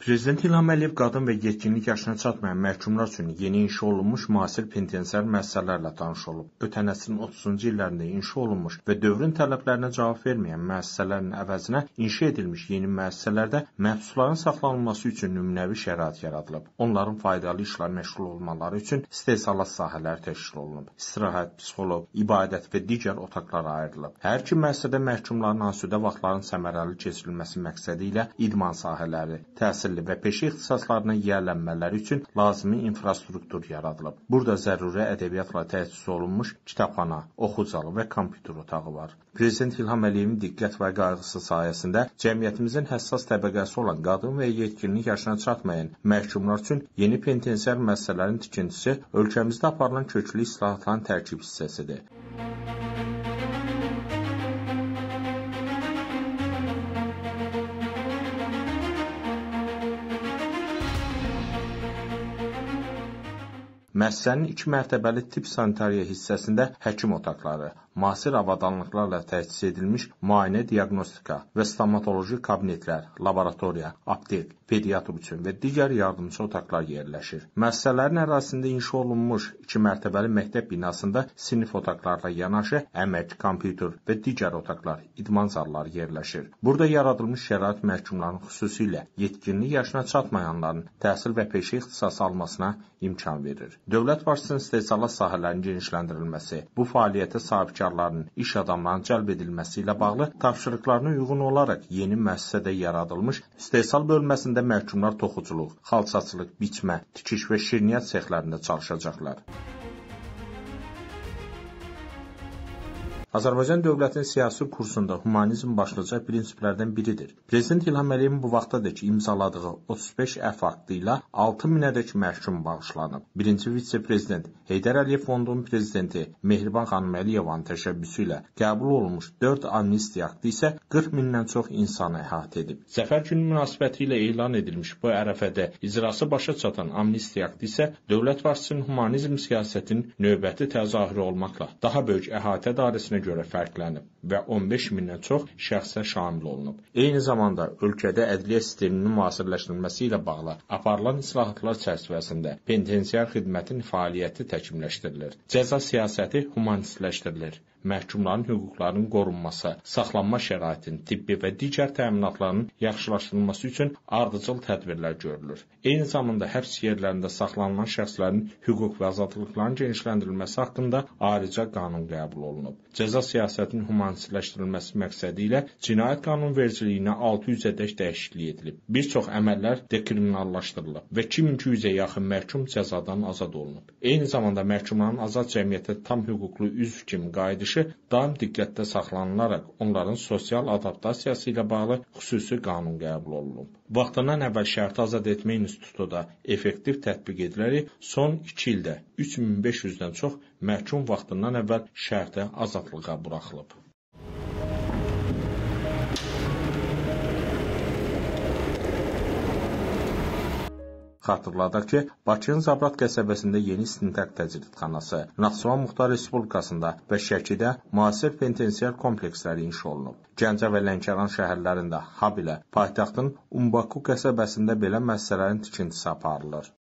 Prezident İlham Əliyev qadın və yetkinlik yaşına çatmayan məhkumlar üçün yeni inşa olunmuş müasir penitensiar müəssisələrlə tanış olub. Ötən əsrin 30-cu illərində inşa olunmuş və dövrün tələblərinə cavab verməyən müəssisələrin əvəzinə inşa edilmiş yeni müəssisələrdə məhbusların saxlanılması üçün nümunəvi şərait yaradılıb. Onların faydalı işlə məşğul olmaları üçün istehsalat sahələri təşkil olunub. İstirahət, psixoloq, ibadət və digər otaqlara ayrılıb. Hər iki müəssisədə məhkumların asudə vaxtların səmərəli keçirilməsi məqsədi ilə idman sahələri, təhsil təhsilli və peşə ixtisaslarına yiyələnmələri üçün lazımi infrastruktur yaradılıb. Burada zəruri ədəbiyyatla təchiz olunmuş kitabxana, oxu zalı və kompüter otağı var. Prezident İlham Əliyevin diqqət və qayğısı sayəsində cəmiyyətimizin həssas təbəqəsi olan qadın və yetkinlik yaşına çatmayan məhkumlar üçün yeni penitensiar müəssisələrin tikintisi ölkəmizdə aparılan köklü islahatların tərkib hissəsidir. Müəssisənin iki mərtəbəli tibb sanitariya hissəsində həkim otaqları müasir avadanlıqlarla təchiz edilmiş müayinə diaqnostika və stomatoloji kabinetlər, laboratoriya, aptek, pediatr üçün və digər yardımçı otaqlar yerləşir. Müəssisələrin ərazisində inşa olunmuş 2 mərtəbəli məktəb binasında sinif otaqlarla yanaşı əmək, kompüter və digər otaqlar, idman zalları yerləşir. Burada yaradılmış şərait məhkumların xüsusilə yetkinlik yaşına çatmayanların təhsil və peşə ixtisası almasına imkan verir. Dövlət başçısının istehsalat sahələrinin genişləndirilməsi bu fəaliyyətə sahib sahibkarlarının, iş adamlarının cəlb edilməsi ilə bağlı tapşırıqlarına uyğun olaraq yeni müəssisədə yaradılmış istehsal bölməsində məhkumlar toxuculuq, xalçaçılıq, biçmə, tikiş və şirniyyat sexlərində çalışacaqlar. Azərbaycan dövlətinin siyasi kursunda humanizm başlıca prinsiplərdən biridir. Prezident İlham Əliyev bu vaxtadır ki, imzaladığı 35 əf aktı ilə 6 minədək məhkum bağışlanıb. Birinci vitse-prezident Heydər Əliyev fondunun prezidenti Mehriban xanım Əliyevanın təşəbbüsü ilə qəbul olunmuş 4 amnistiya aktı isə 40 mindən çox insanı əhatə edib. Zəfər günü münasibəti ilə elan edilmiş bu ərəfədə icrası başa çatan amnistiya aktı isə dövlət başçısının humanizm siyasətinin növbəti təzahürü olmaqla daha böyük əhatə dairəsinə görə fərqlənib və 15 mindən çox şəxsə şamil olunub. Eyni zamanda ölkədə ədliyyə sisteminin müasirləşdirilməsi ilə bağlı aparılan islahatlar çərçivəsində penitensiar xidmətin fəaliyyəti təkmilləşdirilir. Cəza siyasəti humanistləşdirilir məhkumların hüquqlarının qorunması, saxlanma şəraitinin, tibbi və digər təminatların yaxşılaşdırılması üçün ardıcıl tədbirlər görülür. Eyni zamanda həbs yerlərində saxlanılan şəxslərin hüquq və azadlıqlarının genişləndirilməsi haqqında ayrıca qanun qəbul olunub. Cəza siyasətinin humanistləşdirilməsi məqsədi ilə Cinayət Qanunvericiliyinə 600-ədək dəyişiklik edilib. Bir çox əməllər dekriminallaşdırılıb və 2200-ə yaxın məhkum cəzadan azad olunub. Eyni zamanda məhkumların azad cəmiyyətə tam hüquqlu üzv kimi qayıdış verilişi daim diqqətdə saxlanılaraq onların sosial adaptasiyası ilə bağlı xüsusi qanun qəbul olunub. Vaxtından əvvəl şərti azad etmə institutu da effektiv tətbiq edilərək son 2 ildə 3500-dən çox məhkum vaxtından əvvəl şərti azadlığa buraxılıb. Xatırladaq ki, Bakının Zabrat qəsəbəsində yeni istintaq təcridxanası, Naxçıvan Muxtar Respublikasında və Şəkidə müasir penitensiar kompleksləri inşa olunub. Gəncə və Lənkəran şəhərlərində, habelə paytaxtın Umbaku qəsəbəsində belə müəssisələrin tikintisi aparılır.